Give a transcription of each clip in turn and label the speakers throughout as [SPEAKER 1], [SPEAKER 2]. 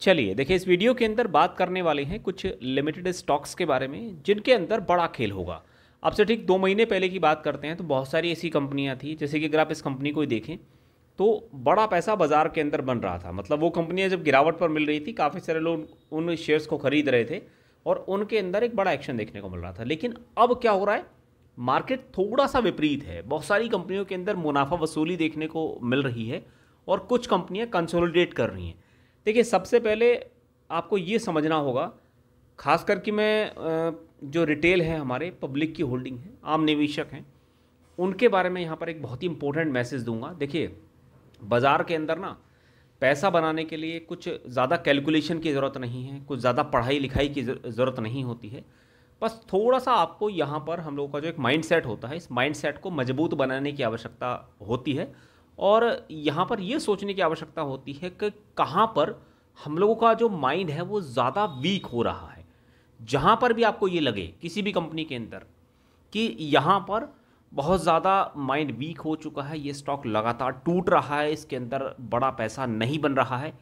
[SPEAKER 1] चलिए देखिए इस वीडियो के अंदर बात करने वाले हैं कुछ लिमिटेड स्टॉक्स के बारे में जिनके अंदर बड़ा खेल होगा अब से ठीक दो महीने पहले की बात करते हैं तो बहुत सारी ऐसी कंपनियां थी जैसे कि अगर आप इस कंपनी को देखें तो बड़ा पैसा बाजार के अंदर बन रहा था मतलब वो कंपनियां जब गिरावट पर मिल रही थी काफ़ी सारे लोग उन शेयर्स को खरीद रहे थे और उनके अंदर एक बड़ा एक्शन देखने को मिल रहा था लेकिन अब क्या हो रहा है मार्केट थोड़ा सा विपरीत है बहुत सारी कंपनियों के अंदर मुनाफा वसूली देखने को मिल रही है और कुछ कंपनियां कंसोलिडेट कर रही हैं देखिए सबसे पहले आपको ये समझना होगा खास करके मैं जो रिटेल है हमारे पब्लिक की होल्डिंग है आम निवेशक हैं उनके बारे में यहाँ पर एक बहुत ही इंपॉर्टेंट मैसेज दूंगा देखिए बाज़ार के अंदर ना पैसा बनाने के लिए कुछ ज़्यादा कैलकुलेशन की ज़रूरत नहीं है कुछ ज़्यादा पढ़ाई लिखाई की ज़रूरत नहीं होती है बस थोड़ा सा आपको यहाँ पर हम लोगों का जो एक माइंड सेट होता है इस माइंड सेट को मजबूत बनाने की आवश्यकता होती है और यहाँ पर ये सोचने की आवश्यकता होती है कि कहाँ पर हम लोगों का जो माइंड है वो ज़्यादा वीक हो रहा है जहाँ पर भी आपको ये लगे किसी भी कंपनी के अंदर कि यहाँ पर बहुत ज़्यादा माइंड वीक हो चुका है ये स्टॉक लगातार टूट रहा है इसके अंदर बड़ा पैसा नहीं बन रहा है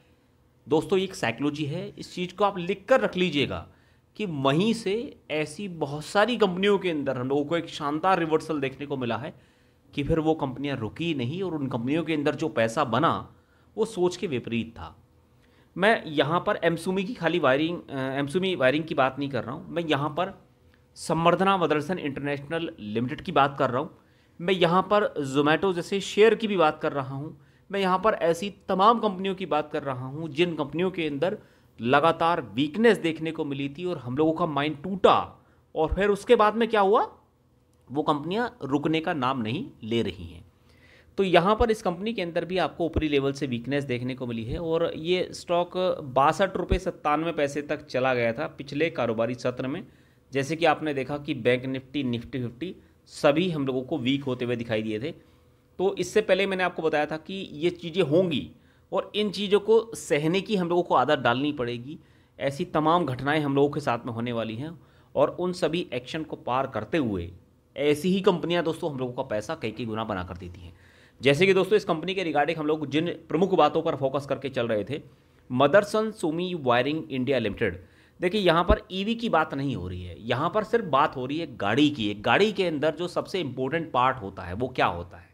[SPEAKER 1] दोस्तों एक साइकोलॉजी है इस चीज़ को आप लिख कर रख लीजिएगा कि वहीं से ऐसी बहुत सारी कंपनियों के अंदर हम लोगों को एक शानदार रिवर्सल देखने को मिला है कि फिर वो कंपनियां रुकी नहीं और उन कंपनियों के अंदर जो पैसा बना वो सोच के विपरीत था मैं यहाँ पर एमसूमी की खाली वायरिंग एमसूमी वायरिंग की बात नहीं कर रहा हूँ मैं यहाँ पर संवर्धना मदरसन इंटरनेशनल लिमिटेड की बात कर रहा हूँ मैं यहाँ पर जोमेटो जैसे शेयर की भी बात कर रहा हूँ मैं यहाँ पर ऐसी तमाम कंपनियों की बात कर रहा हूँ जिन कंपनियों के अंदर लगातार वीकनेस देखने को मिली थी और हम लोगों का माइंड टूटा और फिर उसके बाद में क्या हुआ वो कंपनियां रुकने का नाम नहीं ले रही हैं तो यहाँ पर इस कंपनी के अंदर भी आपको ऊपरी लेवल से वीकनेस देखने को मिली है और ये स्टॉक बासठ रुपये सत्तानवे पैसे तक चला गया था पिछले कारोबारी सत्र में जैसे कि आपने देखा कि बैंक निफ्टी निफ्टी फिफ्टी सभी हम लोगों को वीक होते हुए दिखाई दिए थे तो इससे पहले मैंने आपको बताया था कि ये चीज़ें होंगी और इन चीज़ों को सहने की हम लोगों को आदत डालनी पड़ेगी ऐसी तमाम घटनाएं हम लोगों के साथ में होने वाली हैं और उन सभी एक्शन को पार करते हुए ऐसी ही कंपनियां दोस्तों हम लोगों का पैसा कई कई गुना बना कर देती हैं जैसे कि दोस्तों इस कंपनी के रिगार्डिंग हम लोग जिन प्रमुख बातों पर फोकस करके चल रहे थे Motherson Sumi Wiring India Limited देखिए यहाँ पर ईवी की बात नहीं हो रही है यहाँ पर सिर्फ बात हो रही है गाड़ी की एक गाड़ी के अंदर जो सबसे इम्पोर्टेंट पार्ट होता है वो क्या होता है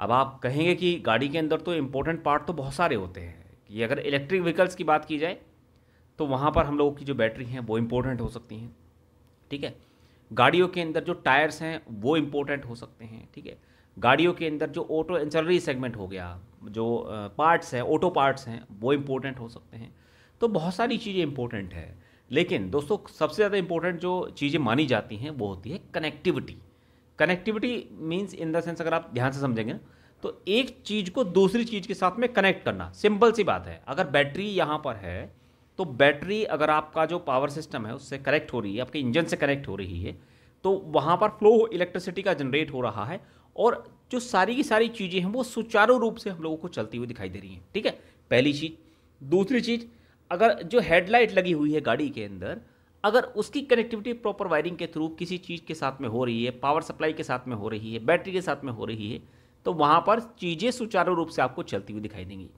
[SPEAKER 1] अब आप कहेंगे कि गाड़ी के अंदर तो इम्पोर्टेंट पार्ट तो बहुत सारे होते हैं कि अगर इलेक्ट्रिक व्हीकल्स की बात की जाए तो वहाँ पर हम लोगों की जो बैटरी हैं वो इम्पोर्टेंट हो सकती हैं ठीक है गाड़ियों के अंदर जो टायर्स हैं वो इम्पोर्टेंट हो सकते हैं ठीक है गाड़ियों के अंदर जो ऑटो एंसलरी सेगमेंट हो गया जो पार्ट्स हैं ऑटो पार्ट्स हैं वो इम्पोर्टेंट हो सकते हैं तो बहुत सारी चीज़ें इम्पोर्टेंट है लेकिन दोस्तों सबसे ज़्यादा इम्पोर्टेंट जो चीज़ें मानी जाती हैं वो होती है connectivity connectivity means in the sense अगर आप ध्यान से समझेंगे ना तो एक चीज़ को दूसरी चीज़ के साथ में कनेक्ट करना सिंपल सी बात है अगर बैटरी यहाँ पर है तो बैटरी अगर आपका जो पावर सिस्टम है उससे कनेक्ट हो रही है आपके इंजन से कनेक्ट हो रही है तो वहाँ पर फ्लो इलेक्ट्रिसिटी का जनरेट हो रहा है और जो सारी की सारी चीज़ें हैं वो सुचारू रूप से हम लोगों को चलती हुई दिखाई दे रही हैं ठीक है पहली चीज़ दूसरी चीज़ अगर जो हेडलाइट लगी हुई है गाड़ी के अंदर अगर उसकी कनेक्टिविटी प्रॉपर वायरिंग के थ्रू किसी चीज़ के साथ में हो रही है पावर सप्लाई के साथ में हो रही है बैटरी के साथ में हो रही है तो वहाँ पर चीज़ें सुचारू रूप से आपको चलती हुई दिखाई देंगी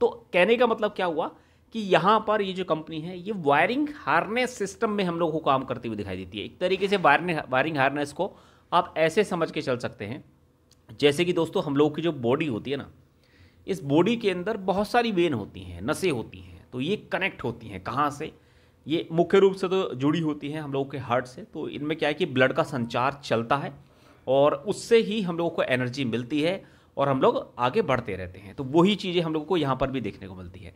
[SPEAKER 1] तो कहने का मतलब क्या हुआ कि यहाँ पर ये जो कंपनी है ये वायरिंग हार्नेस सिस्टम में हम लोग को काम करती हुई दिखाई देती है एक तरीके से वायरिंग वायरिंग हार्नेस को आप ऐसे समझ के चल सकते हैं जैसे कि दोस्तों हम लोग की जो बॉडी होती है ना इस बॉडी के अंदर बहुत सारी वेन होती हैं नसें होती हैं तो ये कनेक्ट होती हैं कहाँ से ये मुख्य रूप से तो जुड़ी होती हैं हम लोगों के हार्ट से तो इनमें क्या है कि ब्लड का संचार चलता है और उससे ही हम लोगों को एनर्जी मिलती है और हम लोग आगे बढ़ते रहते हैं तो वही चीज़ें हम लोगों को यहाँ पर भी देखने को मिलती है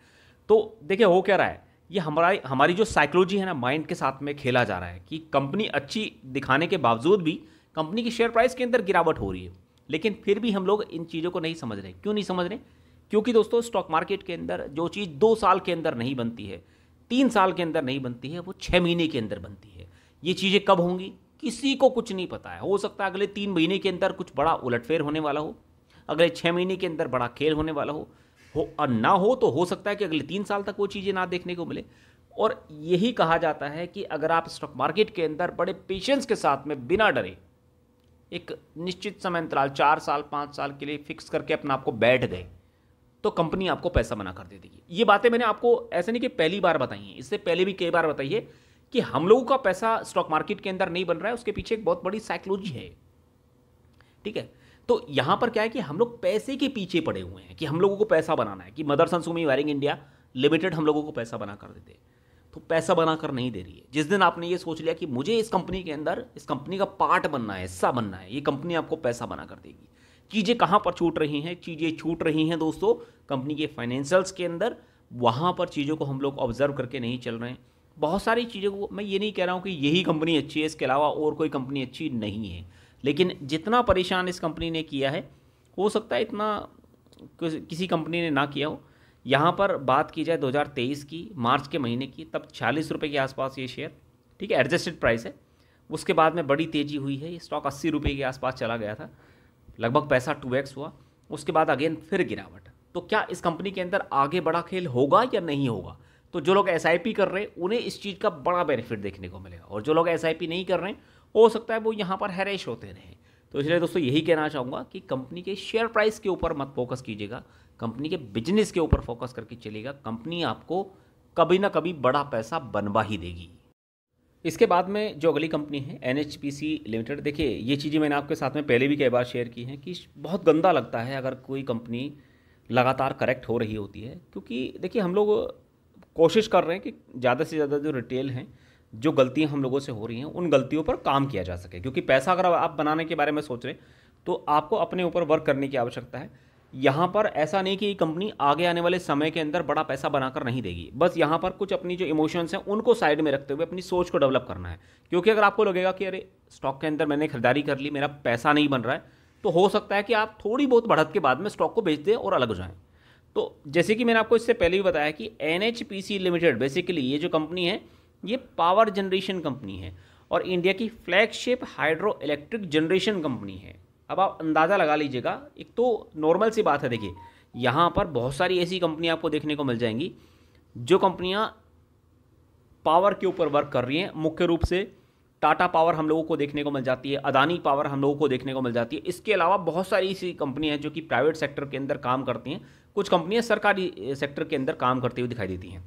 [SPEAKER 1] तो देखिए हो क्या रहा है ये हमारा हमारी जो साइकोलॉजी है ना माइंड के साथ में खेला जा रहा है कि कंपनी अच्छी दिखाने के बावजूद भी कंपनी की शेयर प्राइस के अंदर गिरावट हो रही है लेकिन फिर भी हम लोग इन चीज़ों को नहीं समझ रहे क्यों नहीं समझ रहे क्योंकि दोस्तों स्टॉक मार्केट के अंदर जो चीज़ दो साल के अंदर नहीं बनती है तीन साल के अंदर नहीं बनती है वो छः महीने के अंदर बनती है ये चीज़ें कब होंगी किसी को कुछ नहीं पता है हो सकता है अगले तीन महीने के अंदर कुछ बड़ा उलटफेर होने वाला हो अगले छः महीने के अंदर बड़ा खेल होने वाला हो हो ना हो तो हो सकता है कि अगले तीन साल तक वो चीज़ें ना देखने को मिले और यही कहा जाता है कि अगर आप स्टॉक मार्केट के अंदर बड़े पेशेंस के साथ में बिना डरे एक निश्चित समय अंतराल चार साल पाँच साल के लिए फिक्स करके अपना आपको बैठ गए तो कंपनी आपको पैसा मना कर दे देगी ये बातें मैंने आपको ऐसे नहीं कि पहली बार बताई हैं इससे पहले भी कई बार बताइए कि हम लोगों का पैसा स्टॉक मार्केट के अंदर नहीं बन रहा है उसके पीछे एक बहुत बड़ी साइकोलॉजी है ठीक है तो यहाँ पर क्या है कि हम लोग पैसे के पीछे पड़े हुए हैं कि हम लोगों को पैसा बनाना है कि मदर सनसुमी वायरिंग इंडिया लिमिटेड हम लोगों को पैसा बना कर देते तो पैसा बना कर नहीं दे रही है जिस दिन आपने ये सोच लिया कि मुझे इस कंपनी के अंदर इस कंपनी का पार्ट बनना है हिस्सा बनना है ये कंपनी आपको पैसा बना कर देगी चीज़ें कहाँ पर छूट रही हैं चीज़ें छूट रही हैं दोस्तों कंपनी के फाइनेंशियल्स के अंदर वहाँ पर चीज़ों को हम लोग ऑब्जर्व करके नहीं चल रहे हैं बहुत सारी चीज़ों को मैं ये नहीं कह रहा हूँ कि यही कंपनी अच्छी है इसके अलावा और कोई कंपनी अच्छी नहीं है लेकिन जितना परेशान इस कंपनी ने किया है हो सकता है इतना किसी कंपनी ने ना किया हो यहाँ पर बात की जाए 2023 की मार्च के महीने की तब छियालीस रुपये के आसपास ये शेयर ठीक है एडजस्टेड प्राइस है उसके बाद में बड़ी तेज़ी हुई है ये स्टॉक अस्सी रुपये के आसपास चला गया था लगभग पैसा टू एक्स हुआ उसके बाद अगेन फिर गिरावट तो क्या इस कंपनी के अंदर आगे बड़ा खेल होगा या नहीं होगा तो जो लोग एस कर रहे हैं उन्हें इस चीज़ का बड़ा बेनिफिट देखने को मिलेगा और जो लोग एस नहीं कर रहे हैं हो सकता है वो यहाँ पर हैरेश होते रहें तो इसलिए दोस्तों यही कहना चाहूँगा कि कंपनी के शेयर प्राइस के ऊपर मत फोकस कीजिएगा कंपनी के बिजनेस के ऊपर फोकस करके चलेगा कंपनी आपको कभी ना कभी बड़ा पैसा बनवा ही देगी इसके बाद में जो अगली कंपनी है एन लिमिटेड देखिए ये चीज़ें मैंने आपके साथ में पहले भी कई बार शेयर की हैं कि बहुत गंदा लगता है अगर कोई कंपनी लगातार करेक्ट हो रही होती है क्योंकि देखिए हम लोग कोशिश कर रहे हैं कि ज़्यादा से ज़्यादा जो रिटेल हैं जो गलतियाँ हम लोगों से हो रही हैं उन गलतियों पर काम किया जा सके क्योंकि पैसा अगर आप बनाने के बारे में सोच रहे तो आपको अपने ऊपर वर्क करने की आवश्यकता है यहाँ पर ऐसा नहीं कि ये कंपनी आगे आने वाले समय के अंदर बड़ा पैसा बनाकर नहीं देगी बस यहाँ पर कुछ अपनी जो इमोशंस हैं उनको साइड में रखते हुए अपनी सोच को डेवलप करना है क्योंकि अगर आपको लगेगा कि अरे स्टॉक के अंदर मैंने खरीदारी कर ली मेरा पैसा नहीं बन रहा है तो हो सकता है कि आप थोड़ी बहुत बढ़त के बाद में स्टॉक को बेच दें और अलग हो जाएँ तो जैसे कि मैंने आपको इससे पहले भी बताया कि एन लिमिटेड बेसिकली ये जो कंपनी है ये पावर जनरेशन कंपनी है और इंडिया की flagship hydroelectric generation company है अब आप अंदाज़ा लगा लीजिएगा एक तो नॉर्मल सी बात है देखिए यहाँ पर बहुत सारी ऐसी कंपनियाँ आपको देखने को मिल जाएंगी जो कंपनियाँ पावर के ऊपर वर्क कर रही हैं मुख्य रूप से टाटा पावर हम लोगों को देखने को मिल जाती है अदानी पावर हम लोगों को देखने को मिल जाती है इसके अलावा बहुत सारी ऐसी कंपनियाँ हैं जो कि प्राइवेट सेक्टर के अंदर काम करती हैं कुछ कंपनियाँ सरकारी सेक्टर के अंदर काम करती हुई दिखाई देती हैं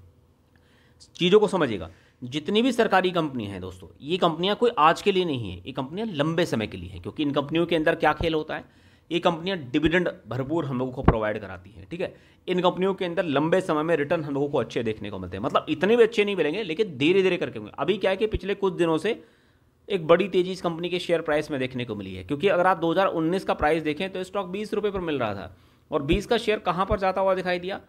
[SPEAKER 1] चीज़ों को समझिएगा जितनी भी सरकारी कंपनी है दोस्तों ये कंपनियां कोई आज के लिए नहीं है ये कंपनियां लंबे समय के लिए हैं क्योंकि इन कंपनियों के अंदर क्या खेल होता है ये कंपनियां डिविडेंड भरपूर हम लोगों को प्रोवाइड कराती हैं ठीक है इन कंपनियों के अंदर लंबे समय में रिटर्न हम लोगों को अच्छे देखने को मिलते हैं मतलब इतने भी अच्छे नहीं मिलेंगे लेकिन धीरे धीरे करके होंगे अभी क्या है कि पिछले कुछ दिनों से एक बड़ी तेजी इस कंपनी के शेयर प्राइस में देखने को मिली है क्योंकि अगर आप 2019 का प्राइस देखें तो स्टॉक बीस रुपये पर मिल रहा था और बीस का शेयर कहाँ पर जाता हुआ दिखाई दिया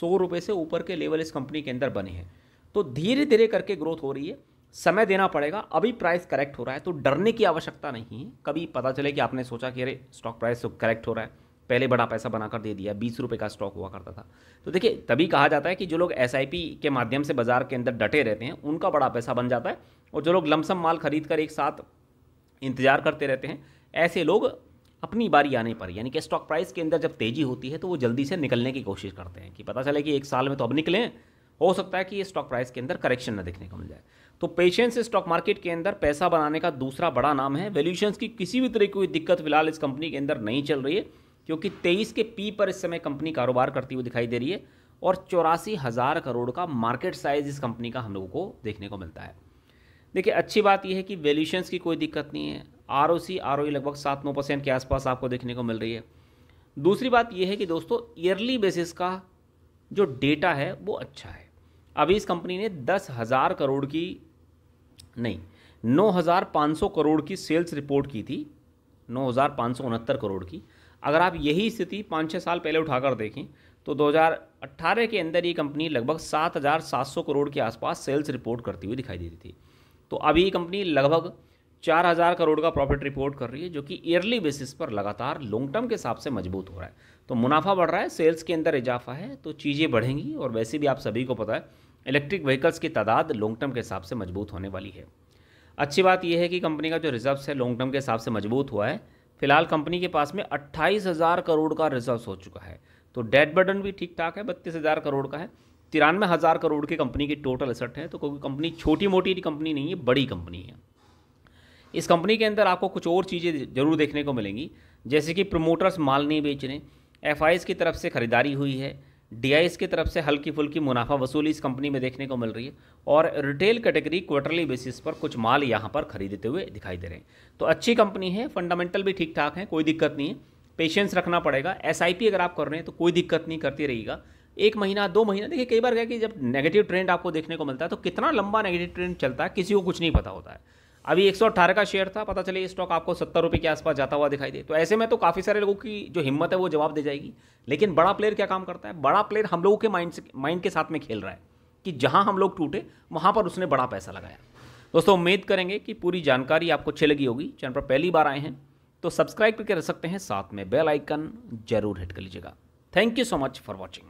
[SPEAKER 1] सौ रुपये से ऊपर के लेवल इस कंपनी के अंदर बने हैं तो धीरे धीरे करके ग्रोथ हो रही है समय देना पड़ेगा अभी प्राइस करेक्ट हो रहा है तो डरने की आवश्यकता नहीं है कभी पता चले कि आपने सोचा कि अरे स्टॉक प्राइस तो करेक्ट हो रहा है पहले बड़ा पैसा बनाकर दे दिया बीस रुपये का स्टॉक हुआ करता था तो देखिए तभी कहा जाता है कि जो लोग एस के माध्यम से बाजार के अंदर डटे रहते हैं उनका बड़ा पैसा बन जाता है और जो लोग लमसम माल खरीद कर एक साथ इंतजार करते रहते हैं ऐसे लोग अपनी बारी आने पर यानी कि स्टॉक प्राइस के अंदर जब तेज़ी होती है तो वो जल्दी से निकलने की कोशिश करते हैं कि पता चले कि एक साल में तो अब निकलें हो सकता है कि ये स्टॉक प्राइस के अंदर करेक्शन ना देखने को मिल जाए तो पेशेंस स्टॉक मार्केट के अंदर पैसा बनाने का दूसरा बड़ा नाम है वैल्यूशंस की किसी भी तरह की कोई दिक्कत फिलहाल इस कंपनी के अंदर नहीं चल रही है क्योंकि तेईस के पी पर इस समय कंपनी कारोबार करती हुई दिखाई दे रही है और चौरासी हज़ार करोड़ का मार्केट साइज इस कंपनी का हम लोगों को देखने को मिलता है देखिए अच्छी बात यह है कि वैल्यूशंस की कोई दिक्कत नहीं है R O C R O लगभग सात नौ परसेंट के आसपास आपको देखने को मिल रही है दूसरी बात यह है कि दोस्तों ईयरली बेसिस का जो डेटा है वो अच्छा है अभी इस कंपनी ने दस हज़ार करोड़ की नहीं नौ हज़ार पाँच सौ करोड़ की सेल्स रिपोर्ट की थी नौ हज़ार पाँच सौ उनहत्तर करोड़ की अगर आप यही स्थिति पाँच छः साल पहले उठाकर देखें तो 2018 के अंदर ये कंपनी लगभग 7,700 करोड़ के आसपास सेल्स रिपोर्ट करती हुई दिखाई देती थी तो अभी ये कंपनी लगभग 4,000 करोड़ का प्रॉफिट रिपोर्ट कर रही है जो कि ईयरली बेसिस पर लगातार लॉन्ग टर्म के हिसाब से मजबूत हो रहा है तो मुनाफा बढ़ रहा है सेल्स के अंदर इजाफा है तो चीज़ें बढ़ेंगी और वैसे भी आप सभी को पता है इलेक्ट्रिक व्हीकल्स की तादाद लॉन्ग टर्म के हिसाब से मजबूत होने वाली है अच्छी बात यह है कि कंपनी का जो रिजर्व्स है लॉन्ग टर्म के हिसाब से मजबूत हुआ है फिलहाल कंपनी के पास में अट्ठाईस हज़ार करोड़ का रिजर्व्स हो चुका है तो डेट बर्डन भी ठीक ठाक है बत्तीस हज़ार करोड़ का है तिरानवे हज़ार करोड़ की कंपनी की टोटल असट है तो क्योंकि कंपनी छोटी मोटी कंपनी नहीं है बड़ी कंपनी है इस कंपनी के अंदर आपको कुछ और चीज़ें ज़रूर देखने को मिलेंगी जैसे कि प्रमोटर्स माल नहीं बेच रहे एफ की तरफ से ख़रीदारी हुई है डी की तरफ से हल्की फुल्की मुनाफा वसूली इस कंपनी में देखने को मिल रही है और रिटेल कैटेगरी क्वार्टरली बेसिस पर कुछ माल यहाँ पर खरीदते हुए दिखाई दे रहे हैं तो अच्छी कंपनी है फंडामेंटल भी ठीक ठाक है कोई दिक्कत नहीं है पेशेंस रखना पड़ेगा एस अगर आप कर रहे हैं तो कोई दिक्कत नहीं करती रहेगा एक महीना दो महीना देखिए कई बार क्या कि जब नेगेटिव ट्रेंड आपको देखने को मिलता है तो कितना लंबा नेगेटिव ट्रेंड चलता है किसी को कुछ नहीं पता होता है अभी एक का शेयर था पता चले ये स्टॉक आपको सत्तर रुपये के आसपास जाता हुआ दिखाई दे तो ऐसे में तो काफ़ी सारे लोगों की जो हिम्मत है वो जवाब दे जाएगी लेकिन बड़ा प्लेयर क्या काम करता है बड़ा प्लेयर हम लोगों के माइंड से माइंड के साथ में खेल रहा है कि जहाँ हम लोग टूटे वहाँ पर उसने बड़ा पैसा लगाया दोस्तों उम्मीद करेंगे कि पूरी जानकारी आपको अच्छी लगी होगी चैनल पर पहली बार आए हैं तो सब्सक्राइब करके रख सकते हैं साथ में बेल आइकन जरूर हिट कर लीजिएगा thank you so much for watching